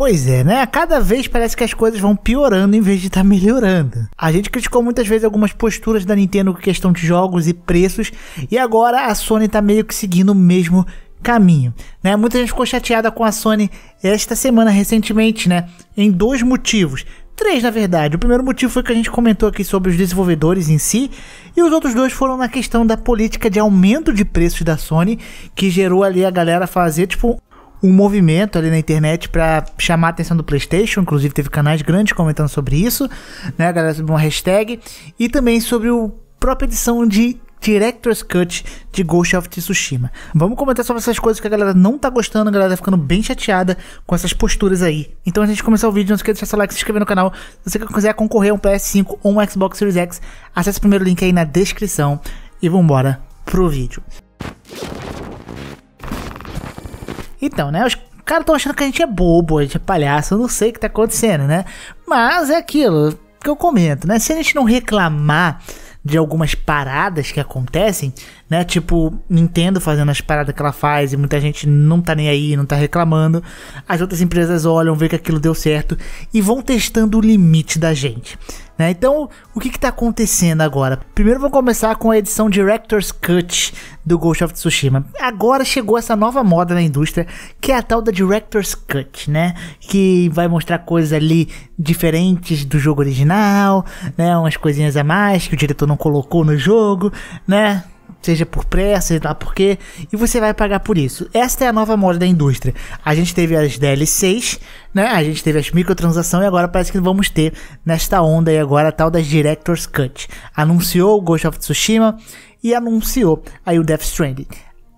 Pois é, né? A cada vez parece que as coisas vão piorando em vez de estar tá melhorando. A gente criticou muitas vezes algumas posturas da Nintendo com questão de jogos e preços, e agora a Sony tá meio que seguindo o mesmo caminho, né? Muita gente ficou chateada com a Sony esta semana recentemente, né? Em dois motivos. Três, na verdade. O primeiro motivo foi que a gente comentou aqui sobre os desenvolvedores em si, e os outros dois foram na questão da política de aumento de preços da Sony, que gerou ali a galera fazer tipo um movimento ali na internet para chamar a atenção do PlayStation, inclusive teve canais grandes comentando sobre isso, né, a galera sobre uma hashtag e também sobre o própria edição de Director's Cut de Ghost of Tsushima. Vamos comentar sobre essas coisas que a galera não tá gostando, a galera tá ficando bem chateada com essas posturas aí. Então a gente começar o vídeo, não esqueça de deixar seu like, se inscrever no canal. Se você quiser concorrer a um PS5 ou um Xbox Series X, acesse o primeiro link aí na descrição e vambora pro vídeo. Então, né? Os caras estão achando que a gente é bobo, a gente é palhaço, eu não sei o que tá acontecendo, né? Mas é aquilo que eu comento, né? Se a gente não reclamar de algumas paradas que acontecem, né? Tipo, Nintendo fazendo as paradas que ela faz e muita gente não tá nem aí, não tá reclamando. As outras empresas olham, vê que aquilo deu certo e vão testando o limite da gente. Né? Então, o que está acontecendo agora? Primeiro vou começar com a edição Director's Cut do Ghost of Tsushima. Agora chegou essa nova moda na indústria, que é a tal da Director's Cut, né? Que vai mostrar coisas ali diferentes do jogo original, né? Umas coisinhas a mais que o diretor não colocou no jogo, né? seja por pressa, seja lá por quê, e você vai pagar por isso. Esta é a nova moda da indústria. A gente teve as DLCs, né? A gente teve as microtransações e agora parece que vamos ter nesta onda aí agora a tal das Director's Cut. Anunciou o Ghost of Tsushima e anunciou aí o Death Stranding.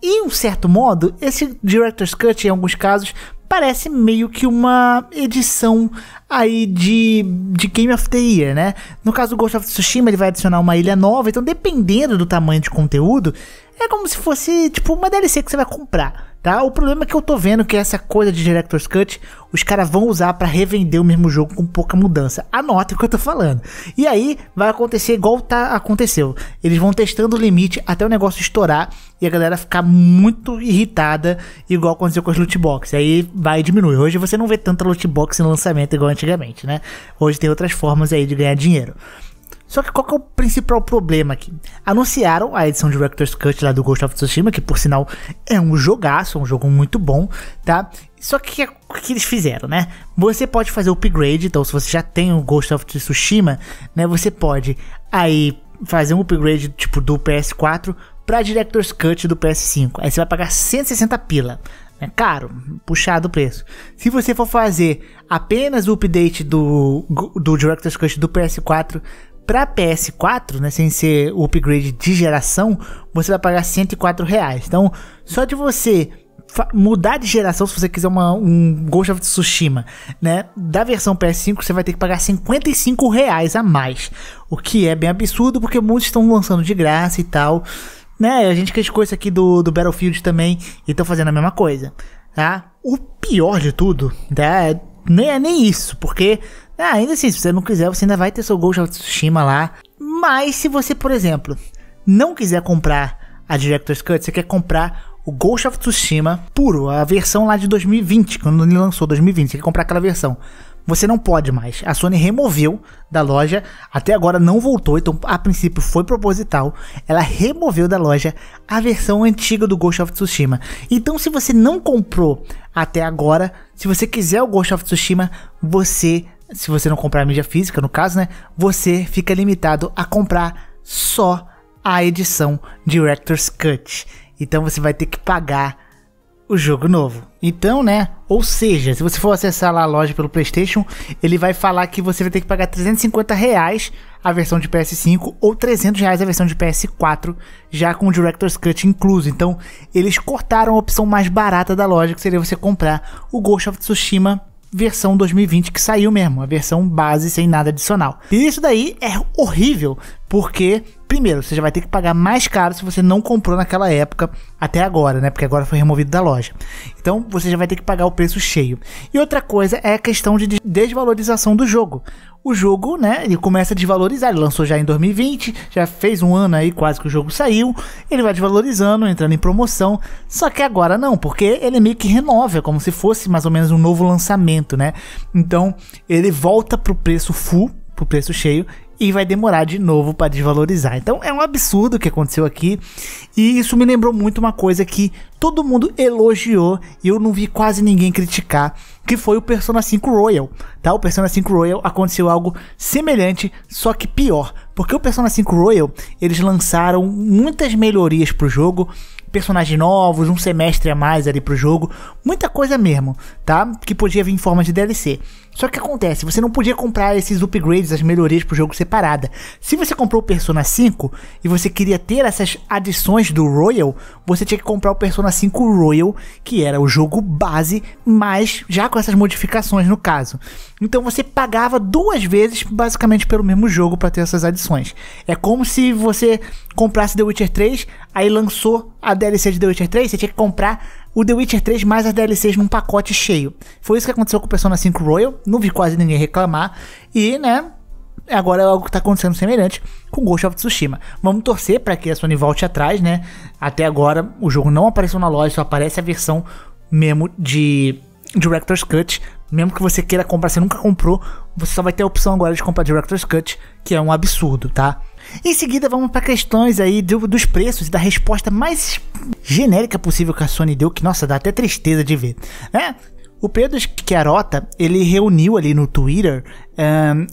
E, um certo modo, esse Director's Cut, em alguns casos, parece meio que uma edição aí de, de Game of the Year, né? No caso do Ghost of Tsushima, ele vai adicionar uma ilha nova, então dependendo do tamanho de conteúdo, é como se fosse tipo uma DLC que você vai comprar. Tá? O problema é que eu tô vendo que é essa coisa de Director's Cut, os caras vão usar para revender o mesmo jogo com pouca mudança. Anota o que eu tô falando. E aí vai acontecer igual tá aconteceu. Eles vão testando o limite até o negócio estourar e a galera ficar muito irritada, igual aconteceu com as loot boxes. Aí vai diminuir. Hoje você não vê tanta loot box em lançamento igual antigamente, né? Hoje tem outras formas aí de ganhar dinheiro. Só que qual que é o principal problema aqui? Anunciaram a edição de Director's Cut lá do Ghost of Tsushima, que por sinal é um jogaço, é um jogo muito bom, tá? Só que o que eles fizeram, né? Você pode fazer o upgrade, então se você já tem o Ghost of Tsushima, né? Você pode aí fazer um upgrade tipo do PS4 para Director's Cut do PS5. Aí você vai pagar 160 pila. É caro, puxado o preço. Se você for fazer apenas o update do, do Director's Cut do PS4 para PS4, né, sem ser o upgrade de geração, você vai pagar 104 reais. Então, só de você mudar de geração, se você quiser uma, um Ghost of Tsushima, né, da versão PS5, você vai ter que pagar 55 reais a mais, o que é bem absurdo, porque muitos estão lançando de graça e tal, né, a gente criticou isso aqui do, do Battlefield também, e estão fazendo a mesma coisa, tá? O pior de tudo, né? nem é nem isso, porque ah, ainda assim, se você não quiser, você ainda vai ter seu Ghost of Tsushima lá. Mas se você, por exemplo, não quiser comprar a Director's Cut, você quer comprar o Ghost of Tsushima puro, a versão lá de 2020, quando ele lançou 2020, você quer comprar aquela versão. Você não pode mais. A Sony removeu da loja, até agora não voltou, então a princípio foi proposital. Ela removeu da loja a versão antiga do Ghost of Tsushima. Então, se você não comprou até agora, se você quiser o Ghost of Tsushima, você se você não comprar a mídia física, no caso, né, você fica limitado a comprar só a edição Director's Cut. Então você vai ter que pagar o jogo novo. Então, né? Ou seja, se você for acessar lá a loja pelo PlayStation, ele vai falar que você vai ter que pagar 350 reais a versão de PS5 ou 300 reais a versão de PS4, já com o Director's Cut incluso. Então, eles cortaram a opção mais barata da loja, que seria você comprar o Ghost of Tsushima versão 2020 que saiu mesmo, a versão base sem nada adicional. E isso daí é horrível, porque primeiro, você já vai ter que pagar mais caro se você não comprou naquela época até agora, né? Porque agora foi removido da loja. Então, você já vai ter que pagar o preço cheio. E outra coisa é a questão de desvalorização do jogo o jogo, né, ele começa a desvalorizar. Ele lançou já em 2020, já fez um ano aí quase que o jogo saiu. Ele vai desvalorizando, entrando em promoção. Só que agora não, porque ele meio que renova, como se fosse mais ou menos um novo lançamento, né? Então, ele volta pro preço full, pro preço cheio e vai demorar de novo para desvalorizar. Então é um absurdo o que aconteceu aqui e isso me lembrou muito uma coisa que todo mundo elogiou e eu não vi quase ninguém criticar, que foi o Persona 5 Royal, tá? O Persona 5 Royal aconteceu algo semelhante, só que pior, porque o Persona 5 Royal, eles lançaram muitas melhorias pro jogo, personagens novos, um semestre a mais ali pro jogo, muita coisa mesmo, tá? Que podia vir em forma de DLC. Só que acontece, você não podia comprar esses upgrades, as melhorias pro jogo separada. Se você comprou o Persona 5 e você queria ter essas adições do Royal, você tinha que comprar o Persona 5 Royal, que era o jogo base, mas já com essas modificações no caso. Então você pagava duas vezes basicamente pelo mesmo jogo para ter essas adições. É como se você comprasse The Witcher 3, Aí lançou a DLC de The Witcher 3, você tinha que comprar o The Witcher 3 mais as DLCs num pacote cheio. Foi isso que aconteceu com o Persona 5 Royal, não vi quase ninguém reclamar. E, né, agora é algo que está acontecendo semelhante com Ghost of Tsushima. Vamos torcer para que a Sony volte atrás, né? Até agora o jogo não apareceu na loja, só aparece a versão mesmo de Director's Cut. Mesmo que você queira comprar, você nunca comprou, você só vai ter a opção agora de comprar Director's Cut, que é um absurdo, tá? Em seguida, vamos para questões aí do, dos preços e da resposta mais genérica possível que a Sony deu, que nossa, dá até tristeza de ver, né? O Pedro Chiarota, ele reuniu ali no Twitter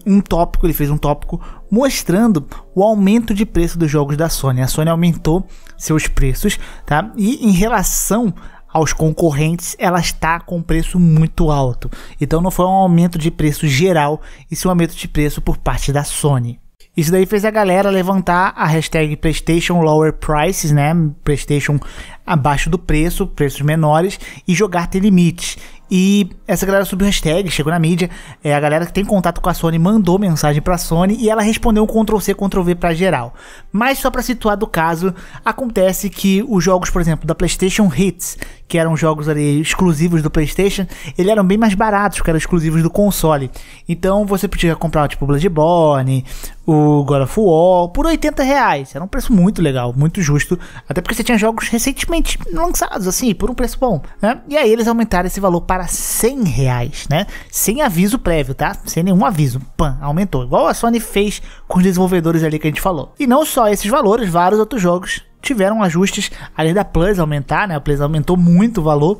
um, um tópico, ele fez um tópico mostrando o aumento de preço dos jogos da Sony. A Sony aumentou seus preços, tá? E em relação aos concorrentes, ela está com um preço muito alto. Então não foi um aumento de preço geral, e sim um aumento de preço por parte da Sony. Isso daí fez a galera levantar a hashtag PlayStation Lower Prices, né? PlayStation abaixo do preço, preços menores, e jogar tem limites. E essa galera subiu hashtag, chegou na mídia. É, a galera que tem contato com a Sony mandou mensagem pra Sony e ela respondeu um Ctrl-C, Ctrl-V pra geral. Mas só pra situar do caso, acontece que os jogos, por exemplo, da PlayStation Hits, que eram jogos ali exclusivos do PlayStation, eles eram bem mais baratos, que eram exclusivos do console. Então você podia comprar tipo Bloodborne, o God of War, por 80 reais. Era um preço muito legal, muito justo. Até porque você tinha jogos recentemente lançados, assim, por um preço bom, né? E aí eles aumentaram esse valor para 100 reais, né? Sem aviso prévio, tá? Sem nenhum aviso. Pã, aumentou. Igual a Sony fez com os desenvolvedores ali que a gente falou. E não só esses valores, vários outros jogos tiveram ajustes além da Plus aumentar, né? A Plus aumentou muito o valor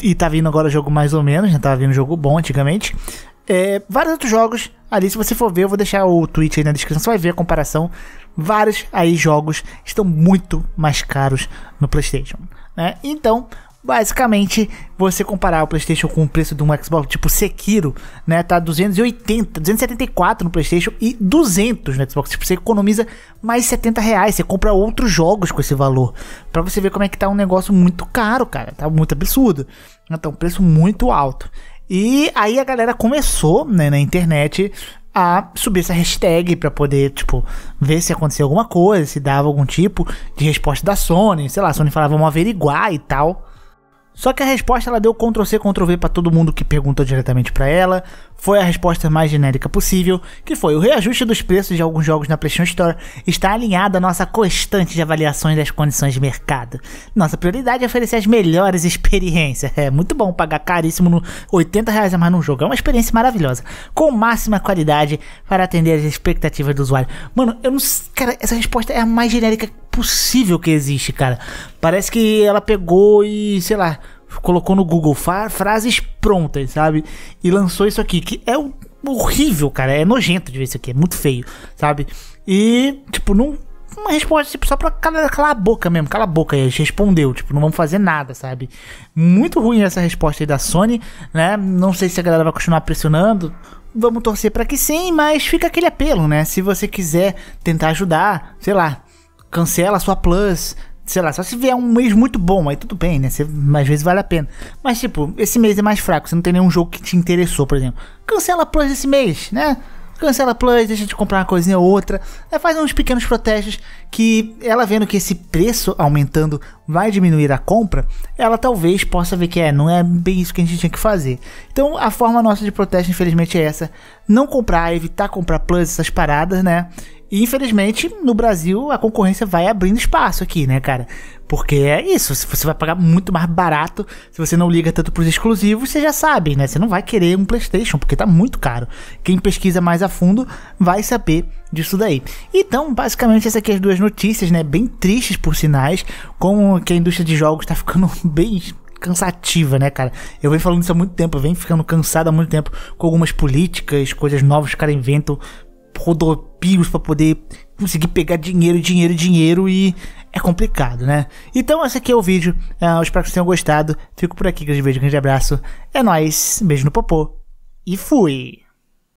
e tá vindo agora jogo mais ou menos, já né? tá tava vindo jogo bom antigamente. É, vários outros jogos ali, se você for ver, eu vou deixar o tweet aí na descrição, você vai ver a comparação. Vários aí jogos estão muito mais caros no PlayStation, né? Então, basicamente você comparar o PlayStation com o preço de um Xbox tipo Sekiro, né, tá 280, 274 no PlayStation e 200 no Xbox, tipo, você economiza mais 70 reais, você compra outros jogos com esse valor, para você ver como é que tá um negócio muito caro, cara, tá muito absurdo, então preço muito alto. E aí a galera começou, né, na internet a subir essa hashtag para poder, tipo, ver se acontecia alguma coisa, se dava algum tipo de resposta da Sony, sei lá, a Sony falava, vamos averiguar e tal. Só que a resposta ela deu Ctrl C Ctrl V para todo mundo que perguntou diretamente para ela, foi a resposta mais genérica possível, que foi o reajuste dos preços de alguns jogos na PlayStation Store está alinhado à nossa constante de avaliações das condições de mercado. Nossa prioridade é oferecer as melhores experiências. É muito bom pagar caríssimo no 80 reais a mais num jogo. É uma experiência maravilhosa, com máxima qualidade para atender as expectativas do usuário. Mano, eu não, cara, essa resposta é a mais genérica possível que existe, cara. Parece que ela pegou e, sei lá, colocou no Google frases prontas, sabe? E lançou isso aqui, que é horrível, cara. É nojento de ver isso aqui, é muito feio, sabe? E, tipo, não. Uma resposta, tipo, só pra calar, calar a boca mesmo, cala a boca aí, respondeu, tipo, não vamos fazer nada, sabe? Muito ruim essa resposta aí da Sony, né? Não sei se a galera vai continuar pressionando, vamos torcer para que sim, mas fica aquele apelo, né? Se você quiser tentar ajudar, sei lá, cancela a sua Plus, sei lá, só se vier um mês muito bom, aí tudo bem, né? Você, às vezes vale a pena. Mas, tipo, esse mês é mais fraco, você não tem nenhum jogo que te interessou, por exemplo. Cancela Plus esse mês, né? Cancela Plus, deixa de comprar uma coisinha ou outra. Né? Faz uns pequenos protestos que ela vendo que esse preço aumentando vai diminuir a compra, ela talvez possa ver que é, não é bem isso que a gente tinha que fazer. Então a forma nossa de protesto, infelizmente, é essa. Não comprar, evitar comprar Plus, essas paradas, né? E infelizmente, no Brasil, a concorrência vai abrindo espaço aqui, né, cara? Porque é isso, se você vai pagar muito mais barato, se você não liga tanto para os exclusivos, você já sabe, né? Você não vai querer um PlayStation, porque tá muito caro. Quem pesquisa mais a fundo vai saber disso daí. Então, basicamente, essas aqui as duas notícias, né? Bem tristes por sinais, como que a indústria de jogos tá ficando bem cansativa, né, cara? Eu venho falando isso há muito tempo, eu venho ficando cansado há muito tempo com algumas políticas, coisas novas que os caras inventam rodopios para poder conseguir pegar dinheiro, dinheiro, dinheiro e é complicado, né? Então esse aqui é o vídeo, ah, eu espero que vocês tenham gostado, fico por aqui, grande beijo, grande abraço, é nóis, beijo no popô e fui!